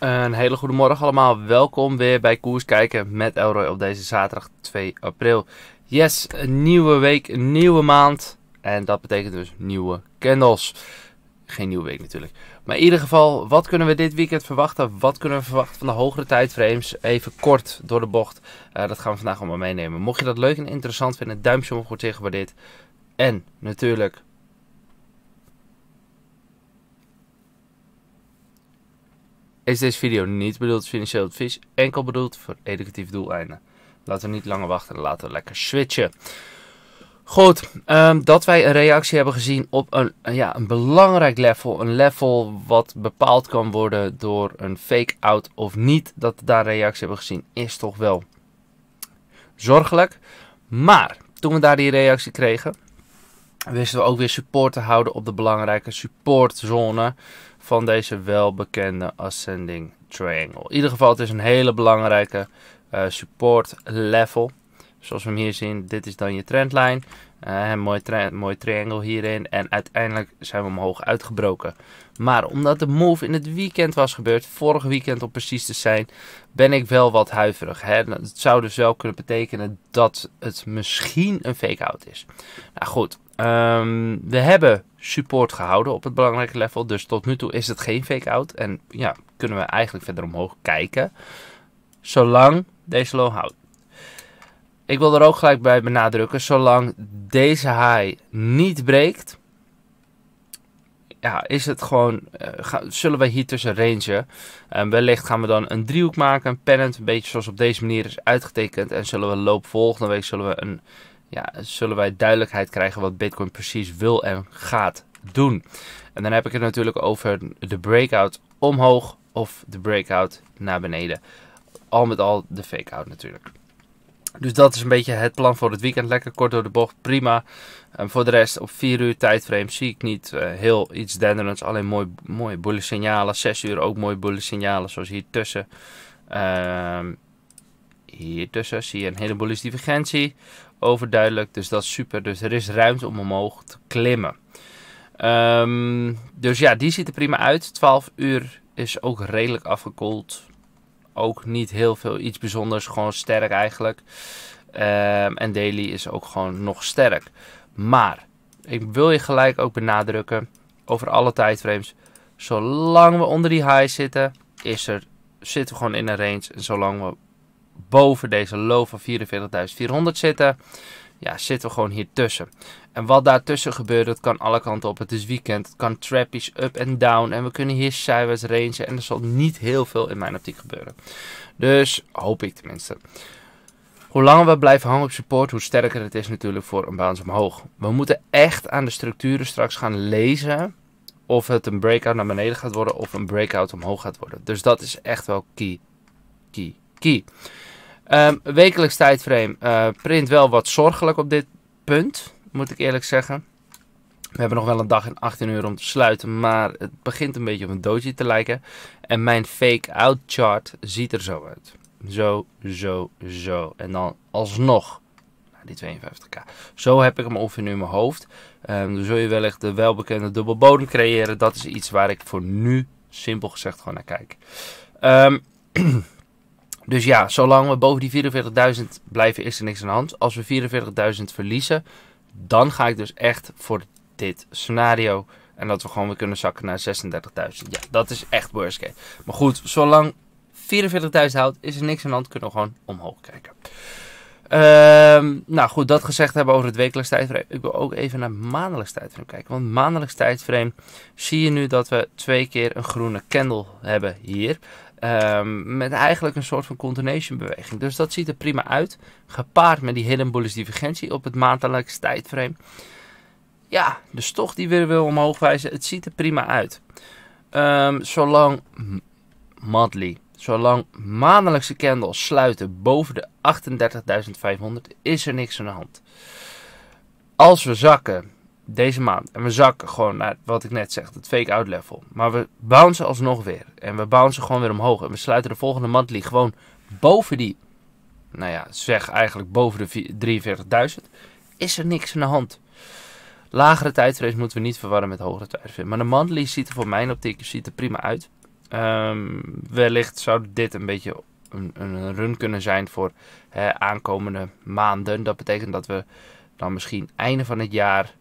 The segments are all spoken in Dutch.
Een hele goede morgen allemaal. Welkom weer bij Koers Kijken met Elroy op deze zaterdag 2 april. Yes, een nieuwe week, een nieuwe maand. En dat betekent dus nieuwe candles. Geen nieuwe week natuurlijk. Maar in ieder geval, wat kunnen we dit weekend verwachten? Wat kunnen we verwachten van de hogere tijdframes? Even kort door de bocht. Eh, dat gaan we vandaag allemaal meenemen. Mocht je dat leuk en interessant vinden, duimpje omhoog wordt zeer dit En natuurlijk is deze video niet bedoeld als financieel advies, enkel bedoeld voor educatief doeleinden. Laten we niet langer wachten en laten we lekker switchen. Goed, ehm, dat wij een reactie hebben gezien op een, eh, ja, een belangrijk level. Een level wat bepaald kan worden door een fake-out of niet. Dat we daar reactie hebben gezien is toch wel zorgelijk. Maar toen we daar die reactie kregen, wisten we ook weer support te houden op de belangrijke supportzone van deze welbekende ascending triangle. In ieder geval, het is een hele belangrijke eh, support level. Zoals we hem hier zien, dit is dan je trendlijn. Uh, een mooi, mooi triangle hierin. En uiteindelijk zijn we omhoog uitgebroken. Maar omdat de move in het weekend was gebeurd, vorig weekend om precies te zijn, ben ik wel wat huiverig. Hè? Het zou dus wel kunnen betekenen dat het misschien een fake-out is. Nou goed, ehm, we hebben support gehouden op het belangrijke level. Dus tot nu toe is het geen fake-out. En ja, kunnen we eigenlijk verder omhoog kijken. Zolang deze low houdt. Ik wil er ook gelijk bij benadrukken. Zolang deze high niet breekt. Ja, is het gewoon, uh, zullen we hier tussen rangen. En wellicht gaan we dan een driehoek maken, een pennant, een beetje zoals op deze manier is uitgetekend. En zullen we loop volgende week zullen we een ja, zullen wij duidelijkheid krijgen wat Bitcoin precies wil en gaat doen. En dan heb ik het natuurlijk over de breakout omhoog of de breakout naar beneden. Al met al de fake-out natuurlijk. Dus dat is een beetje het plan voor het weekend. Lekker kort door de bocht, prima. En voor de rest, op 4 uur tijdframe zie ik niet eh, heel iets denderends. Alleen mooi, mooie bullish signalen. 6 uur ook mooie bullish signalen, zoals hier tussen. Ehm, hier tussen zie je een hele bullish divergentie overduidelijk. Dus dat is super. Dus er is ruimte om omhoog te klimmen. Ehm, dus ja, die ziet er prima uit. 12 uur is ook redelijk afgekoeld. Ook niet heel veel iets bijzonders. Gewoon sterk eigenlijk. Ehm, en daily is ook gewoon nog sterk. Maar ik wil je gelijk ook benadrukken over alle tijdframes. Zolang we onder die high zitten, is er, zitten we gewoon in een range. En zolang we boven deze low van 44.400 zitten, ja, zitten we gewoon hier tussen. En wat daartussen gebeurt, dat kan alle kanten op. Het is weekend, het kan trappies up en down. En we kunnen hier sideways rangen. En er zal niet heel veel in mijn optiek gebeuren. Dus hoop ik tenminste. Hoe langer we blijven hangen op support, hoe sterker het is natuurlijk voor een bounce omhoog. We moeten echt aan de structuren straks gaan lezen of het een breakout naar beneden gaat worden of een breakout omhoog gaat worden. Dus dat is echt wel key, key, key. Ehm, wekelijks tijdframe. Eh, print wel wat zorgelijk op dit punt, moet ik eerlijk zeggen. We hebben nog wel een dag en 18 uur om te sluiten, maar het begint een beetje op een doodje te lijken. En mijn fake-out chart ziet er zo uit. Zo, zo, zo. En dan alsnog die 52k. Zo heb ik hem ongeveer nu in mijn hoofd. Um, dan zul je wellicht de welbekende dubbelbodem creëren. Dat is iets waar ik voor nu, simpel gezegd, gewoon naar kijk. Um, Dus ja, zolang we boven die 44.000 blijven, is er niks aan de hand. Als we 44.000 verliezen, dan ga ik dus echt voor dit scenario. En dat we gewoon weer kunnen zakken naar 36.000. Ja, dat is echt worst case. Maar goed, zolang 44.000 houdt, is er niks aan de hand. Kunnen we gewoon omhoog kijken. Ehm, nou goed, dat gezegd hebben over het wekelijks tijdframe. Ik wil ook even naar maandelijks tijdframe kijken. Want maandelijks tijdframe zie je nu dat we twee keer een groene candle hebben hier. Ehm, met eigenlijk een soort van continuation beweging. Dus dat ziet er prima uit. Gepaard met die hele divergentie op het maandelijkse tijdframe. Ja, dus toch die weer wil omhoog wijzen. Het ziet er prima uit. Ehm, zolang monthly, zolang maandelijkse candles sluiten boven de 38.500 is er niks aan de hand. Als we zakken deze maand. En we zakken gewoon naar wat ik net zeg, het fake out level. Maar we bouncen alsnog weer. En we bouncen gewoon weer omhoog. En we sluiten de volgende monthly gewoon boven die, nou ja, zeg eigenlijk boven de 43.000. Is er niks aan de hand. Lagere tijdframe moeten we niet verwarren met hogere tijdframe. Maar de monthly ziet er voor mijn optiek ziet er prima uit. Ehm, wellicht zou dit een beetje een, een run kunnen zijn voor hè, aankomende maanden. Dat betekent dat we dan misschien einde van het jaar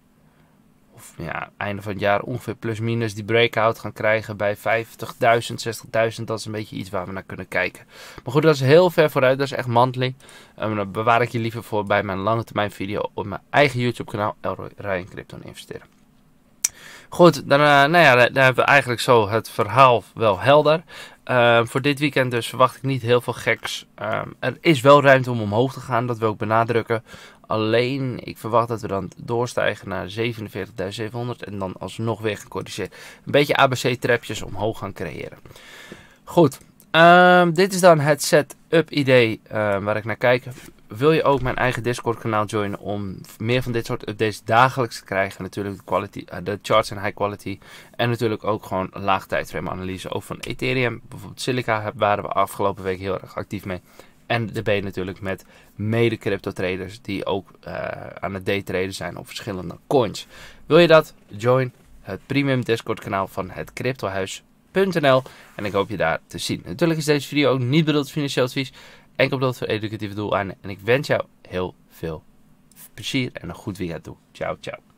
of ja, einde van het jaar ongeveer plus minus die breakout gaan krijgen bij 50.000, 60.000. Dat is een beetje iets waar we naar kunnen kijken. Maar goed, dat is heel ver vooruit. Dat is echt monthly. Um, dan bewaar ik je liever voor bij mijn lange termijn video op mijn eigen YouTube kanaal Elroy Ryan Crypto Investeren. Goed, dan, eh, nou ja, hebben we eigenlijk zo het verhaal wel helder. Ehm, voor dit weekend dus verwacht ik niet heel veel geks. Ehm, er is wel ruimte om omhoog te gaan, dat wil ik benadrukken. Alleen, ik verwacht dat we dan doorstijgen naar 47.700 en dan alsnog weer gecorrigeerd. Een beetje ABC-trapjes omhoog gaan creëren. Goed, ehm, dit is dan het setup idee ehm, waar ik naar kijk. Wil je ook mijn eigen Discord kanaal joinen om meer van dit soort updates dagelijks te krijgen? Natuurlijk de, quality, eh, de charts in high quality. En natuurlijk ook gewoon laag tijdframe analyse. Ook van Ethereum, bijvoorbeeld Silica, waren we afgelopen week heel erg actief mee. En de B natuurlijk met mede crypto traders die ook uh, aan het daytraden zijn op verschillende coins. Wil je dat? Join het premium Discord kanaal van het cryptohuis.nl en ik hoop je daar te zien. Natuurlijk is deze video ook niet bedoeld voor financieel advies, enkel bedoeld voor educatieve doeleinden en ik wens jou heel veel plezier en een goed weekend toe. Ciao, ciao.